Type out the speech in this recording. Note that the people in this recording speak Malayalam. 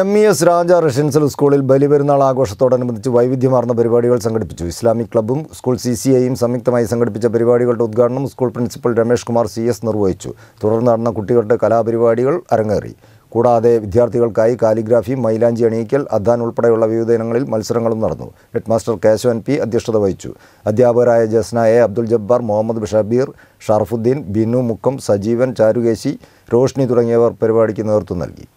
M E S Raja residential സ്കൂളിൽ ബലിപെരുന്നാൾ ആഘോഷത്തോടനുബന്ധിച്ച് വൈവിധ്യമാർന്ന പരിപാടികൾ സംഘടിപ്പിച്ചു ഇസ്ലാമിക് ക്ലബ്ബും സ്കൂൾ സി സി ഐയും സംയുക്തമായി സംഘടിപ്പിച്ച പരിപാടികളുടെ ഉദ്ഘാടനം school principal Ramesh Kumar C S നിർവഹിച്ചു തുടർന്ന് നടന്ന കുട്ടികളുടെ കലാപരിപാടികൾ അരങ്ങേറി കൂടാതെ വിദ്യാർത്ഥികൾക്കായി കാലിഗ്രാഫി മൈലാഞ്ചി അണിയിക്കൽ അദ്ദാൻ ഉൾപ്പെടെയുള്ള വിവിധ ഇനങ്ങളിൽ മത്സരങ്ങളും നടന്നു ഹെഡ് മാസ്റ്റർ കേശവൻ പി അധ്യക്ഷത വഹിച്ചു അധ്യാപകരായ ജസ്ന എ അബ്ദുൽ ജബ്ബാർ മുഹമ്മദ് ബഷബീർ ഷറഫുദ്ദീൻ ബിനു മുക്കം സജീവൻ ചാരുകേശി റോഷ്നി തുടങ്ങിയവർ പരിപാടിക്ക് നേതൃത്വം നൽകി